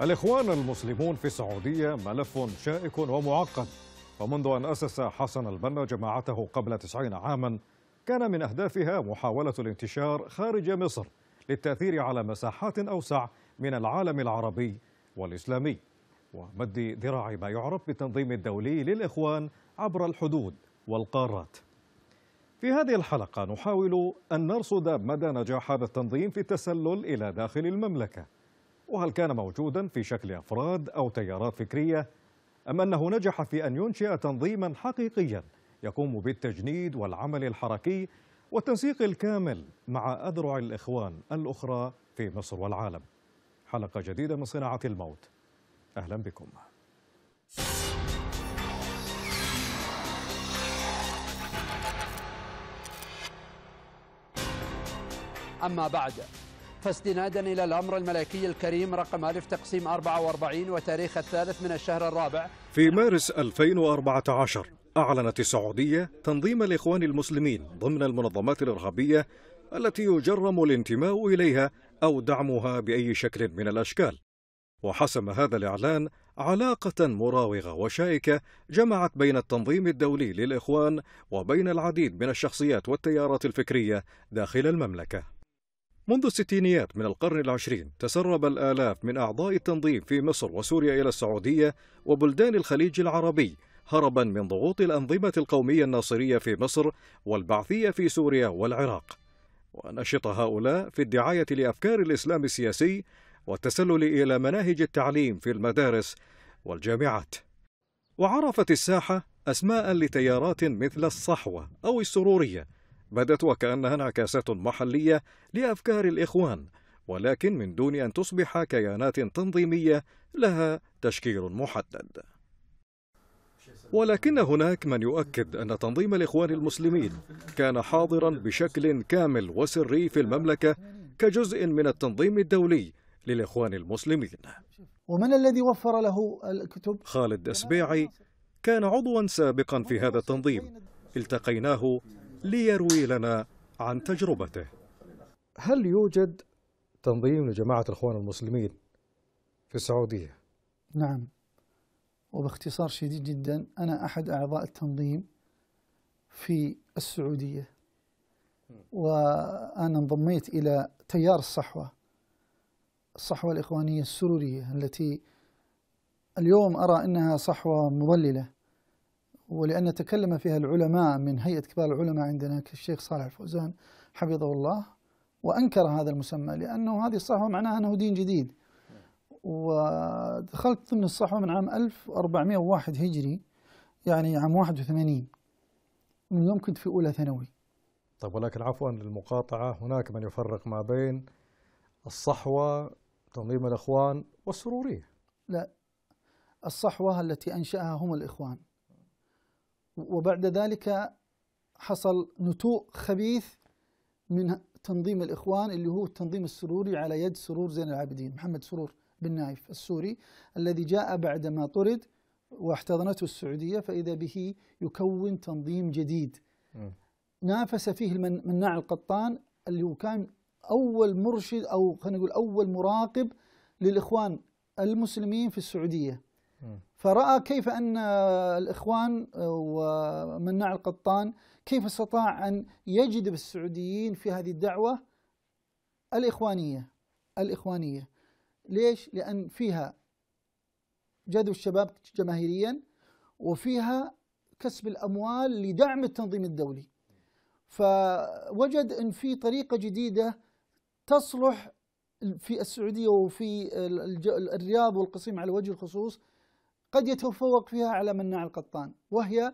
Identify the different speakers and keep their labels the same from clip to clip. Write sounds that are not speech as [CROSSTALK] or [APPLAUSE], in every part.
Speaker 1: الإخوان المسلمون في السعودية ملف شائك ومعقد ومنذ أن أسس حسن البنا جماعته قبل تسعين عاما كان من أهدافها محاولة الانتشار خارج مصر للتأثير على مساحات أوسع من العالم العربي والإسلامي ومد ذراع ما يعرف بالتنظيم الدولي للإخوان عبر الحدود والقارات في هذه الحلقة نحاول أن نرصد مدى نجاح هذا التنظيم في التسلل إلى داخل المملكة وهل كان موجودا في شكل أفراد أو تيارات فكرية أم أنه نجح في أن ينشئ تنظيما حقيقيا يقوم بالتجنيد والعمل الحركي والتنسيق الكامل مع أذرع الإخوان الأخرى في مصر والعالم حلقة جديدة من صناعة الموت أهلا بكم
Speaker 2: أما بعد فاستنادا إلى الأمر الملكي الكريم رقم ألف تقسيم 44 وتاريخ الثالث من الشهر الرابع
Speaker 1: في مارس 2014 أعلنت السعودية تنظيم الإخوان المسلمين ضمن المنظمات الإرهابية التي يجرم الانتماء إليها أو دعمها بأي شكل من الأشكال وحسم هذا الإعلان علاقة مراوغة وشائكة جمعت بين التنظيم الدولي للإخوان وبين العديد من الشخصيات والتيارات الفكرية داخل المملكة منذ الستينيات من القرن العشرين تسرب الآلاف من أعضاء التنظيم في مصر وسوريا إلى السعودية وبلدان الخليج العربي هربا من ضغوط الأنظمة القومية الناصرية في مصر والبعثية في سوريا والعراق ونشط هؤلاء في الدعاية لأفكار الإسلام السياسي والتسلل إلى مناهج التعليم في المدارس والجامعات وعرفت الساحة أسماء لتيارات مثل الصحوة أو السرورية بدت وكأنها انعكاسات محلية لأفكار الإخوان ولكن من دون أن تصبح كيانات تنظيمية لها تشكيل محدد ولكن هناك من يؤكد أن تنظيم الإخوان المسلمين كان حاضرا بشكل كامل وسري في المملكة كجزء من التنظيم الدولي للإخوان المسلمين
Speaker 2: ومن الذي وفر له الكتب؟
Speaker 1: خالد السبيعي كان عضوا سابقا في هذا التنظيم التقيناه ليروي لنا عن تجربته هل يوجد تنظيم لجماعة الإخوان المسلمين في السعودية؟
Speaker 2: نعم وباختصار شديد جدا أنا أحد أعضاء التنظيم في السعودية وأنا انضميت إلى تيار الصحوة الصحوة الإخوانية السرورية التي اليوم أرى أنها صحوة مضللة ولأن تكلم فيها العلماء من هيئة كبار العلماء عندنا كالشيخ صالح الفوزان حفظه الله وأنكر هذا المسمى لأنه هذه الصحوة معناها أنه دين جديد ودخلت ضمن الصحوة من عام 1401 هجري يعني عام 81 من يوم كنت في أولى ثانوي
Speaker 1: طيب ولكن عفوا للمقاطعة هناك من يفرق ما بين الصحوة تنظيم الإخوان والسرورية
Speaker 2: لا الصحوة التي أنشأها هم الإخوان وبعد ذلك حصل نتوء خبيث من تنظيم الإخوان اللي هو التنظيم السروري على يد سرور زين العابدين محمد سرور بن نايف السوري الذي جاء بعدما طرد واحتضنته السعودية فإذا به يكون تنظيم جديد م. نافس فيه مناع القطان اللي هو كان أول مرشد أو خلينا نقول أول مراقب للإخوان المسلمين في السعودية فرأى كيف أن الإخوان ومناع القطان كيف استطاع أن يجذب السعوديين في هذه الدعوة الإخوانية الإخوانية ليش؟ لأن فيها جذب الشباب جماهيريا وفيها كسب الأموال لدعم التنظيم الدولي فوجد أن في طريقة جديدة تصلح في السعودية وفي الرياض والقصيم على وجه الخصوص قد يتفوق فيها على مناع القطان وهي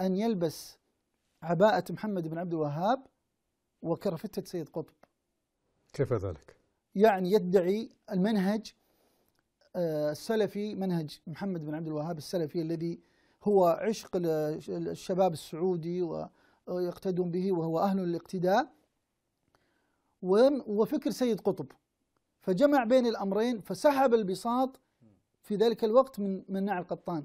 Speaker 2: أن يلبس عباءة محمد بن عبد الوهاب وكرفتة سيد قطب
Speaker 1: كيف ذلك؟
Speaker 2: يعني يدعي المنهج آه، السلفي منهج محمد بن عبد الوهاب السلفي الذي هو عشق الشباب السعودي ويقتدون به وهو أهل الاقتداء وفكر سيد قطب فجمع بين الأمرين فسحب البساط في ذلك الوقت من مناع القطان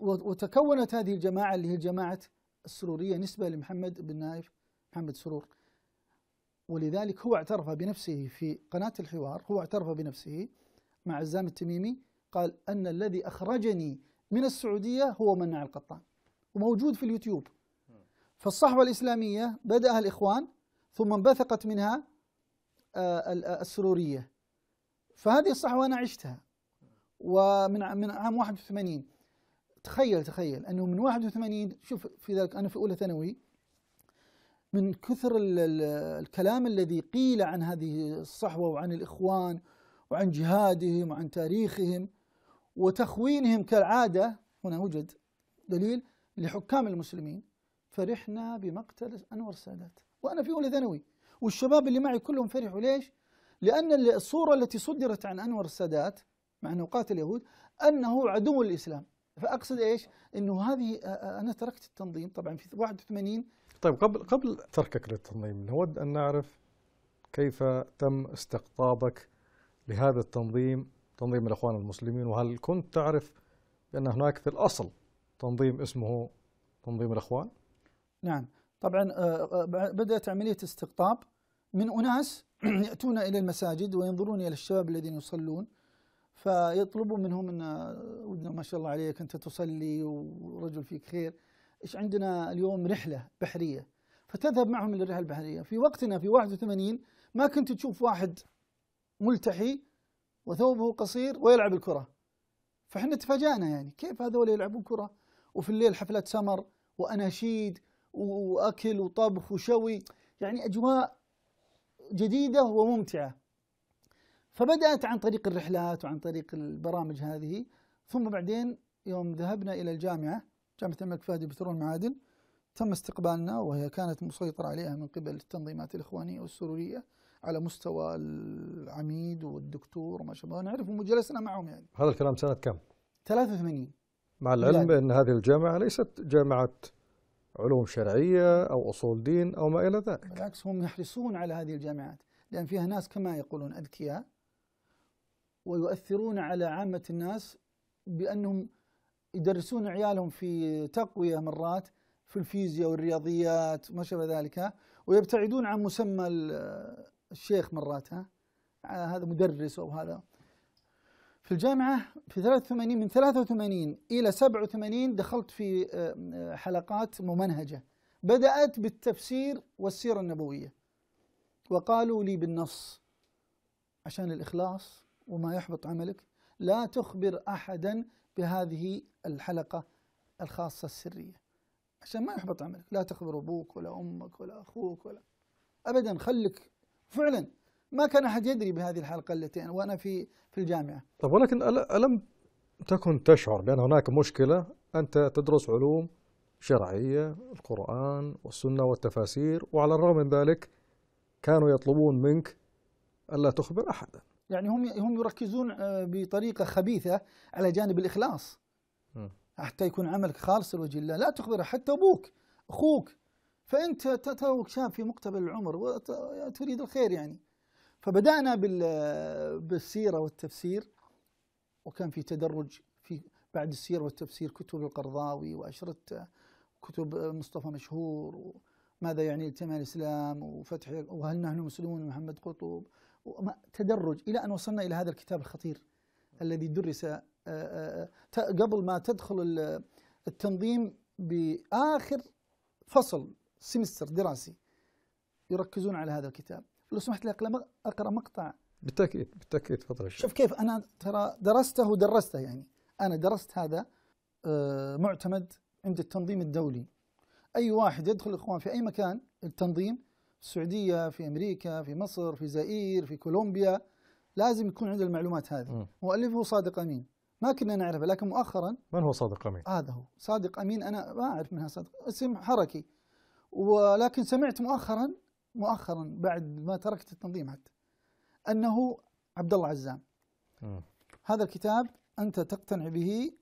Speaker 2: وتكونت هذه الجماعة اللي هي جماعة السرورية نسبة لمحمد بن نايف محمد سرور ولذلك هو اعترف بنفسه في قناة الحوار هو اعترف بنفسه مع عزام التميمي قال أن الذي أخرجني من السعودية هو مناع القطان وموجود في اليوتيوب فالصحوة الإسلامية بدأها الإخوان ثم انبثقت منها آه، آه، السرورية فهذه الصحوة أنا عشتها ومن من عام 81 تخيل تخيل انه من 81 شوف في ذلك انا في اولى ثانوي من كثر الكلام الذي قيل عن هذه الصحوه وعن الاخوان وعن جهادهم وعن تاريخهم وتخوينهم كالعاده هنا وجد دليل لحكام المسلمين فرحنا بمقتل انور السادات وانا في اولى ثانوي والشباب اللي معي كلهم فرحوا ليش؟ لان الصوره التي صدرت عن انور السادات مع أنه قاتل يهود أنه عدو الإسلام فأقصد إيش أنه هذه آه، آه، أنا تركت التنظيم طبعا في 81
Speaker 1: طيب قبل قبل تركك للتنظيم نود أن نعرف كيف تم استقطابك لهذا التنظيم تنظيم الإخوان المسلمين وهل كنت تعرف بأن هناك في الأصل تنظيم اسمه تنظيم الإخوان؟
Speaker 2: نعم طبعا آه، بدأت عملية استقطاب من أناس [CLEARS THROAT] يأتون إلى المساجد وينظرون إلى الشباب الذين يصلون فيطلبوا منهم ان آه، ودنا ما شاء الله عليك انت تصلي ورجل فيك خير ايش عندنا اليوم رحله بحريه فتذهب معهم الى الرحله البحريه في وقتنا في 81 ما كنت تشوف واحد ملتحي وثوبه قصير ويلعب الكره فاحنا تفاجأنا يعني كيف هذول يلعبون كره وفي الليل حفلات سمر واناشيد واكل وطبخ وشوي يعني اجواء جديده وممتعه فبدأت عن طريق الرحلات وعن طريق البرامج هذه ثم بعدين يوم ذهبنا إلى الجامعة جامعة الملك فهد بترول المعادن تم استقبالنا وهي كانت مسيطرة عليها من قبل التنظيمات الإخوانية والسرورية على مستوى العميد والدكتور وما شابه نعرف وجلسنا معهم يعني
Speaker 1: هذا الكلام سنة كم؟ 83 مع العلم بأن هذه الجامعة ليست جامعة علوم شرعية أو أصول دين أو ما إلى ذلك
Speaker 2: بالعكس هم يحرصون على هذه الجامعات لأن فيها ناس كما يقولون أذكياء ويؤثرون على عامة الناس بأنهم يدرسون عيالهم في تقوية مرات في الفيزياء والرياضيات وما شابه ذلك ويبتعدون عن مسمى الشيخ مرات ها آه، هذا مدرس أو هذا في الجامعة في 83 من 83 إلى 87 دخلت في آه، آه، حلقات ممنهجة بدأت بالتفسير والسيرة النبوية وقالوا لي بالنص عشان الإخلاص وما يحبط عملك لا تخبر أحدا بهذه الحلقة الخاصة السرية عشان ما يحبط عملك لا تخبر أبوك ولا أمك ولا أخوك ولا أبدا خلك فعلا ما كان أحد يدري بهذه الحلقة التي أنا وأنا في في الجامعة
Speaker 1: طب ولكن ألم تكن تشعر بأن هناك مشكلة أنت تدرس علوم شرعية القرآن والسنة والتفاسير وعلى الرغم من ذلك كانوا يطلبون منك ألا تخبر أحدا
Speaker 2: يعني هم هم يركزون آه، بطريقه خبيثه على جانب الاخلاص م. حتى يكون عملك خالص لوجه الله لا تخبره حتى ابوك اخوك فانت توك شاب في مقتبل العمر وتريد الخير يعني فبدانا بالسيره والتفسير وكان في تدرج في بعد السيره والتفسير كتب القرضاوي واشرته كتب مصطفى مشهور وماذا يعني اتمام الاسلام وفتح وهل نحن مسلمون محمد قطب تدرج إلى أن وصلنا إلى هذا الكتاب الخطير الذي درس آه، آه، آه، قبل ما تدخل التنظيم بآخر فصل سمستر دراسي يركزون على هذا الكتاب لو سمحت لي أقرأ مقطع
Speaker 1: بالتأكيد بالتأكيد تفضل شوف
Speaker 2: كيف أنا ترى درسته ودرسته يعني أنا درست هذا معتمد عند التنظيم الدولي أي واحد يدخل الإخوان في أي مكان التنظيم السعودية في أمريكا في مصر في زئير في كولومبيا لازم يكون عندنا المعلومات هذه م. مؤلفه صادق أمين ما كنا نعرفه لكن مؤخرا
Speaker 1: من هو صادق أمين؟
Speaker 2: هذا هو صادق أمين أنا ما أعرف من صادق اسم حركي ولكن سمعت مؤخرا مؤخرا بعد ما تركت التنظيم حتى أنه عبد الله عزام م. هذا الكتاب أنت تقتنع به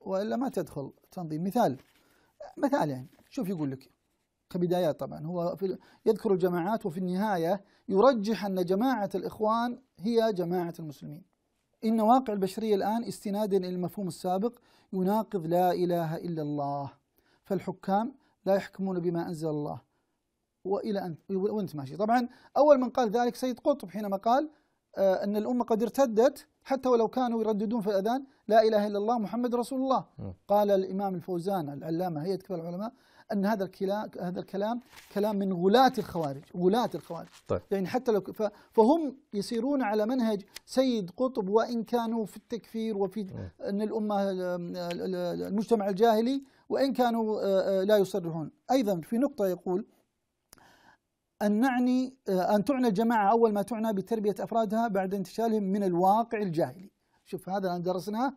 Speaker 2: وإلا ما تدخل تنظيم مثال مثال يعني شوف يقول لك كبداية طبعا هو في يذكر الجماعات وفي النهاية يرجح أن جماعة الإخوان هي جماعة المسلمين إن واقع البشرية الآن استنادا إلى المفهوم السابق يناقض لا إله إلا الله فالحكام لا يحكمون بما أنزل الله وإلى أن وأنت ماشي طبعا أول من قال ذلك سيد قطب حينما قال آه، أن الأمة قد ارتدت حتى ولو كانوا يرددون في الأذان لا إله إلا الله محمد رسول الله قال الإمام الفوزان العلامة هيئة كبار العلماء ان هذا الكلام هذا الكلام كلام من غلاة الخوارج، غلاة الخوارج. طيب. يعني حتى لو فهم يسيرون على منهج سيد قطب وان كانوا في التكفير وفي ان الامه المجتمع الجاهلي وان كانوا لا يصرحون. ايضا في نقطه يقول أن نعني أن تعنى الجماعة أول ما تعنى بتربية أفرادها بعد انتشالهم من الواقع الجاهلي شوف هذا درسناه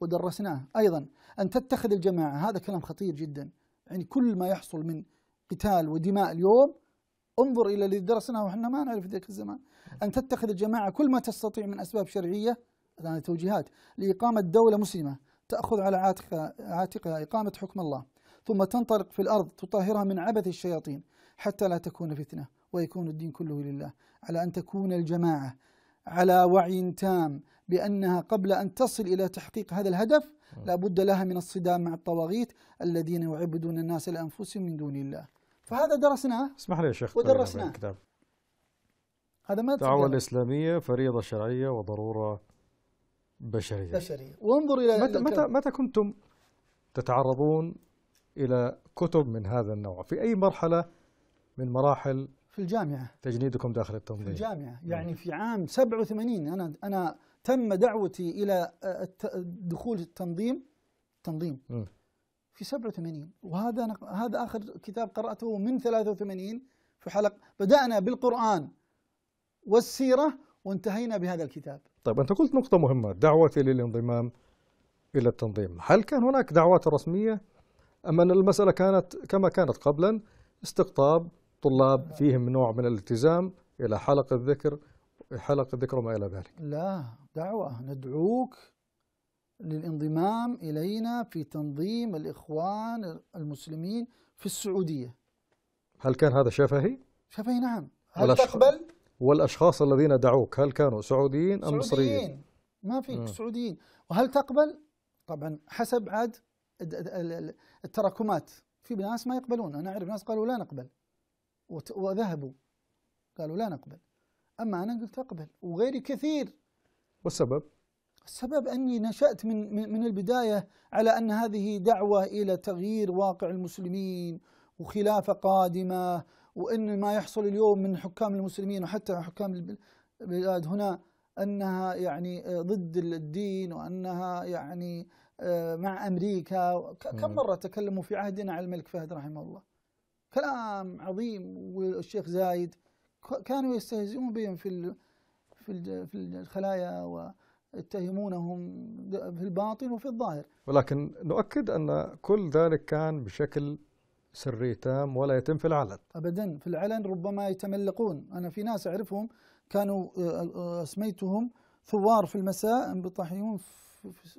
Speaker 2: ودرسناه أيضا أن تتخذ الجماعة هذا كلام خطير جدا يعني كل ما يحصل من قتال ودماء اليوم انظر الى الذي درسناه واحنا ما نعرف ذاك الزمان ان تتخذ الجماعه كل ما تستطيع من اسباب شرعيه الان توجيهات لاقامه دوله مسلمه تاخذ على عاتقها عاتقها اقامه حكم الله ثم تنطلق في الارض تطهرها من عبث الشياطين حتى لا تكون فتنه ويكون الدين كله لله على ان تكون الجماعه على وعي تام بأنها قبل أن تصل إلى تحقيق هذا الهدف لابد لها من الصدام مع الطواغيت الذين يعبدون الناس لأنفسهم من دون الله فهذا درسناه اسمح لي يا شيخ ودرسناه طيب، الكتاب. هذا ما الدعوة
Speaker 1: الإسلامية فريضة شرعية وضرورة بشرية
Speaker 2: بشرية وانظر إلى متى, متى, متى كنتم
Speaker 1: تتعرضون إلى كتب من هذا النوع في أي مرحلة من مراحل في الجامعة تجنيدكم داخل التنظيم في
Speaker 2: الجامعة يعني في عام 87 أنا أنا تم دعوتي إلى آه، دخول التنظيم تنظيم في 87 وهذا أنا هذا آخر كتاب قرأته من 83 في حلقة بدأنا بالقرآن والسيرة وانتهينا بهذا الكتاب
Speaker 1: طيب أنت قلت نقطة مهمة دعوتي للانضمام إلى التنظيم هل كان هناك دعوات رسمية أم أن المسألة كانت كما كانت قبلا استقطاب طلاب فيهم نوع من الالتزام إلى حلقة الذكر حلقة الذكر وما إلى ذلك
Speaker 2: لا دعوة ندعوك للانضمام إلينا في تنظيم الإخوان المسلمين في السعودية
Speaker 1: هل كان هذا شفهي؟
Speaker 2: شفهي نعم هل تقبل؟
Speaker 1: والأشخاص الذين دعوك هل كانوا سعوديين أم مصريين؟
Speaker 2: ما في سعوديين وهل تقبل؟ طبعا حسب عاد التراكمات في ناس ما يقبلون أنا أعرف ناس قالوا لا نقبل وذهبوا قالوا لا نقبل أما أنا قلت أقبل وغيري كثير والسبب؟ السبب أني نشأت من, من, البداية على أن هذه دعوة إلى تغيير واقع المسلمين وخلافة قادمة وأن ما يحصل اليوم من حكام المسلمين وحتى حكام البلاد هنا أنها يعني آه، ضد الدين وأنها يعني آه، مع أمريكا كم مرة تكلموا في عهدنا على الملك فهد رحمه الله كلام عظيم والشيخ زايد كانوا يستهزئون بهم في في في الخلايا ويتهمونهم في الباطن وفي الظاهر
Speaker 1: ولكن نؤكد ان كل ذلك كان بشكل سري تام ولا يتم في العلن
Speaker 2: ابدا في العلن ربما يتملقون انا في ناس اعرفهم كانوا آه، آه، اسميتهم ثوار في المساء انبطاحيون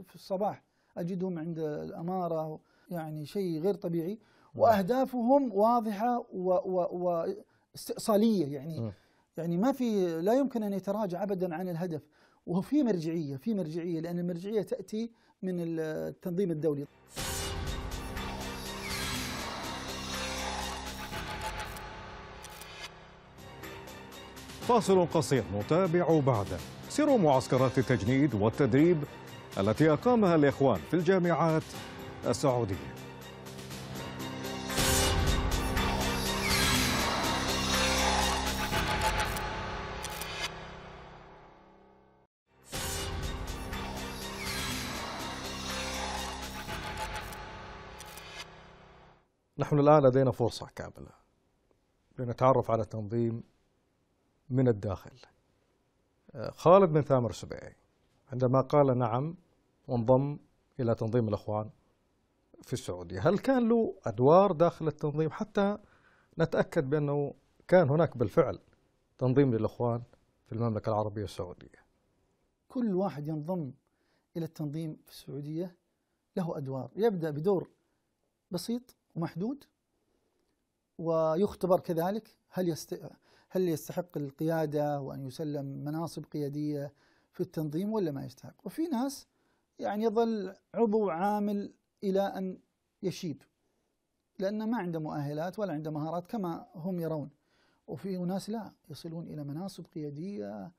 Speaker 2: في الصباح اجدهم عند الاماره يعني شيء غير طبيعي واهدافهم واضحه واستئصاليه يعني م. يعني ما في لا يمكن ان يتراجع ابدا عن الهدف وفي مرجعيه في مرجعيه لان المرجعيه تاتي من التنظيم الدولي.
Speaker 1: فاصل قصير نتابع بعده سير معسكرات التجنيد والتدريب التي أقامها الإخوان في الجامعات السعودية نحن الآن لدينا فرصة كاملة لنتعرف على التنظيم من الداخل آه، خالد بن ثامر السبيعي عندما قال نعم وانضم إلى تنظيم الأخوان في السعودية هل كان له أدوار داخل التنظيم حتى نتأكد بأنه كان هناك بالفعل تنظيم للإخوان في المملكة العربية السعودية
Speaker 2: كل واحد ينضم إلى التنظيم في السعودية له أدوار يبدأ بدور بسيط محدود ويختبر كذلك هل يست هل يستحق القيادة وأن يسلم مناصب قيادية في التنظيم ولا ما يستحق وفي ناس يعني يظل عضو عامل إلى أن يشيب لأنه ما عنده مؤهلات ولا عنده مهارات كما هم يرون وفي أناس لا يصلون إلى مناصب قيادية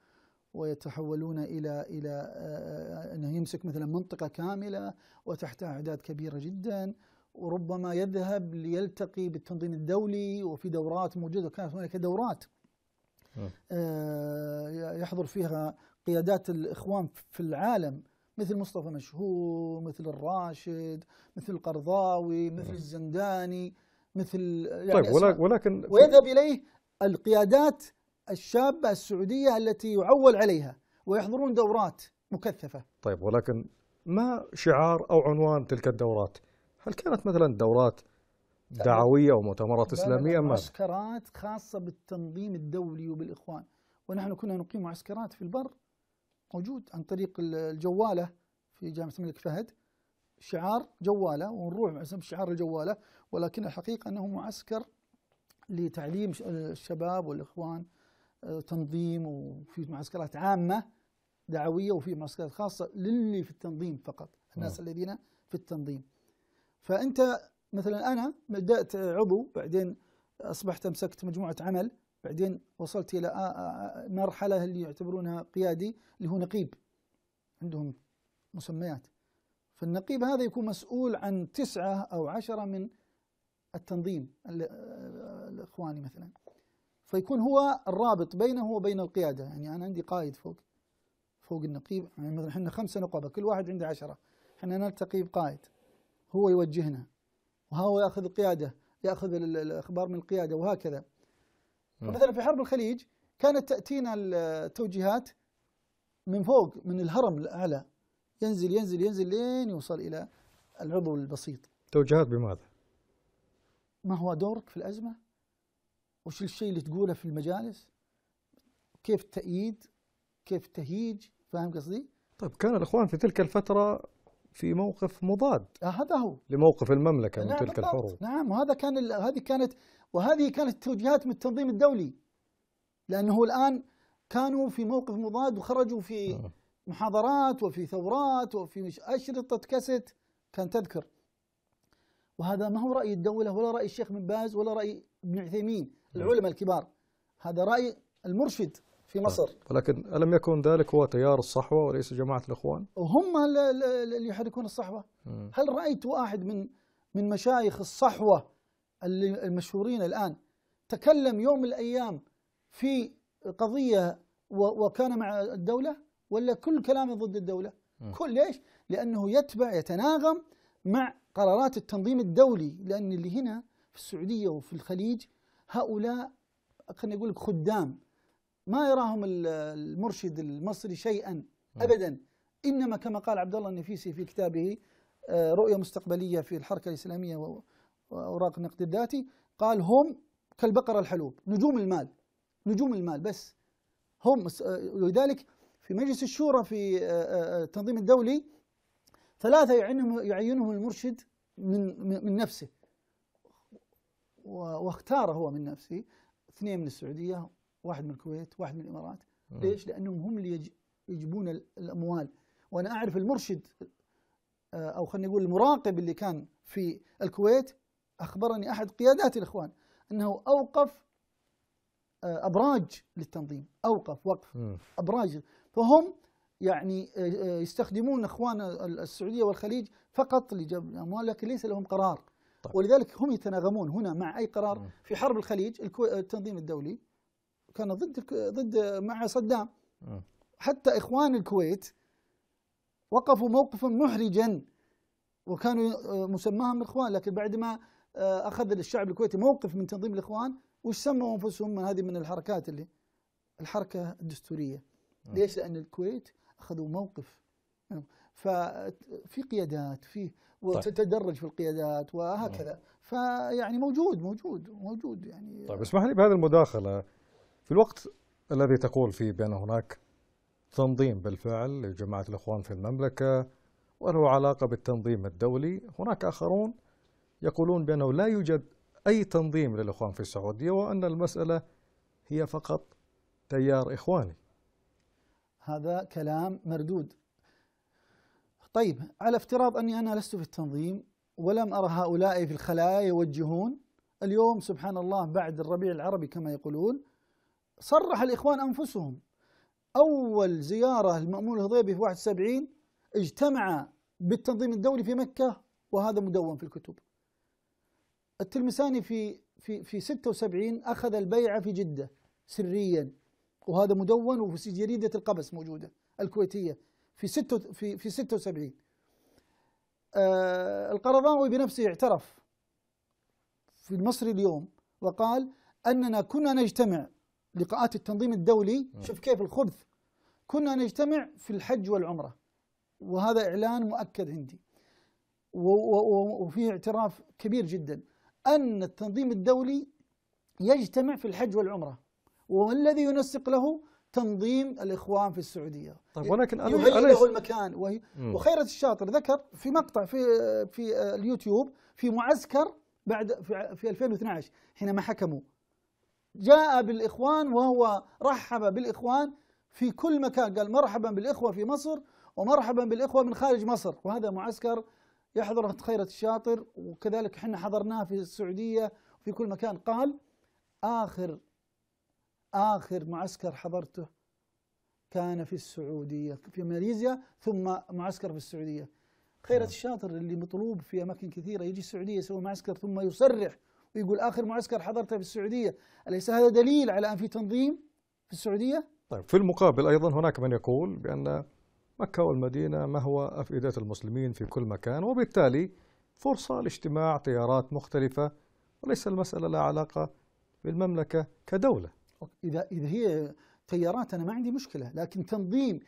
Speaker 2: ويتحولون إلى إلى أنه يمسك مثلا منطقة كاملة وتحتها أعداد كبيرة جدا وربما يذهب ليلتقي بالتنظيم الدولي وفي دورات موجوده كانت هناك دورات آه، يحضر فيها قيادات الاخوان في العالم مثل مصطفى مشهور مثل الراشد مثل القرضاوي مثل الزنداني مثل يعني طيب ولكن ويذهب اليه القيادات الشابه السعوديه التي يعول عليها ويحضرون دورات
Speaker 1: مكثفه طيب ولكن ما شعار او عنوان تلك الدورات؟ هل كانت مثلا دورات دعوية ومؤتمرات إسلامية أم
Speaker 2: معسكرات خاصة بالتنظيم الدولي وبالإخوان ونحن كنا نقيم معسكرات في البر موجود عن طريق الجوالة في جامعة الملك فهد شعار جوالة ونروح مع شعار الجوالة ولكن الحقيقة أنه معسكر لتعليم الشباب والإخوان آه، تنظيم وفي معسكرات عامة دعوية وفي معسكرات خاصة للي في التنظيم فقط الناس نعم. الذين في التنظيم فأنت مثلا أنا بدأت عضو بعدين أصبحت أمسكت مجموعة عمل بعدين وصلت إلى مرحلة اللي يعتبرونها قيادي اللي هو نقيب عندهم مسميات فالنقيب هذا يكون مسؤول عن تسعة أو عشرة من التنظيم الإخواني مثلا فيكون هو الرابط بينه وبين القيادة يعني أنا عندي قائد فوق فوق النقيب يعني مثلا احنا خمسة نقبة كل واحد عنده عشرة احنا نلتقي بقائد هو يوجهنا وهو ياخذ القياده ياخذ الاخبار من القياده وهكذا نعم. مثلا في حرب الخليج كانت تاتينا التوجيهات من فوق من الهرم الاعلى ينزل ينزل ينزل لين يوصل الى العضو البسيط
Speaker 1: توجيهات بماذا؟
Speaker 2: ما هو دورك في الازمه؟ وش الشيء اللي تقوله في المجالس؟ كيف التأييد؟ كيف التهييج؟ فاهم قصدي؟
Speaker 1: طيب كان الاخوان في تلك الفتره في موقف مضاد آه، هذا هو لموقف المملكة
Speaker 2: من تلك الحروب نعم وهذا كان هذه كانت وهذه كانت توجيهات من التنظيم الدولي لأنه الآن كانوا في موقف مضاد وخرجوا في آه. محاضرات وفي ثورات وفي أشرطة كاسيت كان تذكر وهذا ما هو رأي الدولة ولا رأي الشيخ بن باز ولا رأي ابن عثيمين نعم. العلماء الكبار هذا رأي المرشد في آه. مصر
Speaker 1: ولكن ألم يكن ذلك هو تيار الصحوة وليس جماعة الإخوان؟
Speaker 2: وهم اللي يحركون الصحوة م. هل رأيت واحد من من مشايخ الصحوة المشهورين الآن تكلم يوم من الأيام في قضية وكان مع الدولة ولا كل كلامه ضد الدولة م. كل ليش؟ لأنه يتبع يتناغم مع قرارات التنظيم الدولي لأن اللي هنا في السعودية وفي الخليج هؤلاء خليني أقول لك خدام ما يراهم المرشد المصري شيئا أبدا إنما كما قال عبد الله النفيسي في كتابه آه، رؤية مستقبلية في الحركة الإسلامية وأوراق النقد الذاتي قال هم كالبقرة الحلوب نجوم المال نجوم المال بس هم آه، ولذلك في مجلس الشورى في آه، التنظيم الدولي ثلاثة يعينهم يعينهم المرشد من من نفسه واختار هو من نفسه اثنين من السعودية واحد من الكويت واحد من الإمارات ليش؟ لأنهم هم اللي يجيبون الأموال وأنا أعرف المرشد آه، أو خلينا نقول المراقب اللي كان في الكويت أخبرني أحد قيادات الإخوان أنه أوقف آه، أبراج للتنظيم أوقف وقف أبراج فهم يعني آه، يستخدمون اخوان السعوديه والخليج فقط لجلب الاموال لكن ليس لهم قرار طيب. ولذلك هم يتناغمون هنا مع اي قرار في حرب الخليج التنظيم الدولي كانوا ضد ضد مع صدام آه. حتى اخوان الكويت وقفوا موقفا محرجا وكانوا آه، مسماهم الاخوان لكن بعد ما آه، اخذ الشعب الكويتي موقف من تنظيم الاخوان وش سموا انفسهم من هذه من الحركات اللي الحركه الدستوريه ليش؟ لان الكويت اخذوا موقف ففي قيادات في طيب. وتتدرج في القيادات وهكذا فيعني موجود موجود موجود يعني
Speaker 1: طيب اسمح لي بهذه المداخله في الوقت الذي تقول فيه بأن هناك تنظيم بالفعل لجماعة الإخوان في المملكة وله علاقة بالتنظيم الدولي هناك آخرون يقولون بأنه لا يوجد أي تنظيم للإخوان في السعودية وأن المسألة هي فقط تيار إخواني
Speaker 2: هذا كلام مردود طيب على افتراض أني أنا لست في التنظيم ولم أرى هؤلاء في الخلايا يوجهون اليوم سبحان الله بعد الربيع العربي كما يقولون صرح الإخوان أنفسهم أول زيارة للمأمون الهضيبي في 71 اجتمع بالتنظيم الدولي في مكة وهذا مدون في الكتب التلمساني في في في 76 أخذ البيعة في جدة سريا وهذا مدون وفي جريدة القبس موجودة الكويتية في ستة في في 76 آه القرضاوي بنفسه اعترف في المصري اليوم وقال أننا كنا نجتمع لقاءات التنظيم الدولي شوف كيف الخبث كنا نجتمع في الحج والعمرة وهذا إعلان مؤكد عندي وفيه اعتراف كبير جدا أن التنظيم الدولي يجتمع في الحج والعمرة والذي ينسق له تنظيم الإخوان في السعودية
Speaker 1: طيب ولكن أنا يهيئ له
Speaker 2: المكان وهي وخيرة الشاطر ذكر في مقطع في في اليوتيوب في معسكر بعد في 2012 حينما حكموا جاء بالإخوان وهو رحب بالإخوان في كل مكان قال مرحبا بالإخوة في مصر ومرحبا بالإخوة من خارج مصر وهذا معسكر يحضره خيرة الشاطر وكذلك احنا حضرناه في السعودية في كل مكان قال آخر آخر معسكر حضرته كان في السعودية في ماليزيا ثم معسكر في السعودية خيرة نعم. الشاطر اللي مطلوب في أماكن كثيرة يجي السعودية يسوي معسكر ثم يصرح ويقول اخر معسكر حضرته في السعوديه، اليس هذا دليل على ان في تنظيم في السعوديه؟
Speaker 1: طيب في المقابل ايضا هناك من يقول بان مكه والمدينه ما هو افئده المسلمين في كل مكان وبالتالي فرصه لاجتماع تيارات مختلفه وليس المساله لها علاقه بالمملكه كدوله.
Speaker 2: اذا اذا هي تيارات انا ما عندي مشكله لكن تنظيم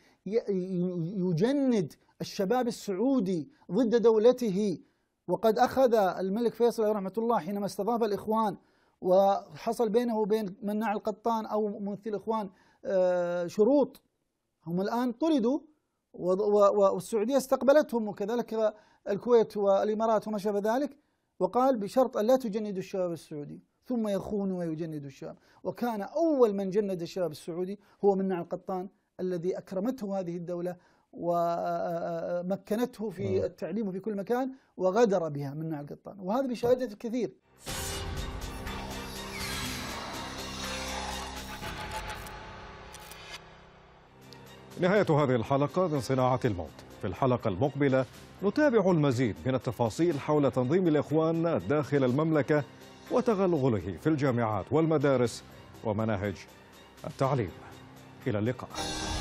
Speaker 2: يجند الشباب السعودي ضد دولته وقد أخذ الملك فيصل رحمة الله حينما استضاف الإخوان وحصل بينه وبين مناع القطان أو ممثل الإخوان آه، شروط هم الآن طردوا والسعودية استقبلتهم وكذلك الكويت والإمارات وما شابه ذلك وقال بشرط أن لا تجندوا الشباب السعودي ثم يخونوا ويجندوا الشباب وكان أول من جند الشباب السعودي هو مناع القطان الذي أكرمته هذه الدولة ومكنته في نعم. التعليم وفي كل مكان وغدر بها من منا القطان وهذا نعم. بشهادة الكثير
Speaker 1: نهاية هذه الحلقة من صناعة الموت في الحلقة المقبلة نتابع المزيد من التفاصيل حول تنظيم الإخوان داخل المملكة وتغلغله في الجامعات والمدارس ومناهج التعليم إلى اللقاء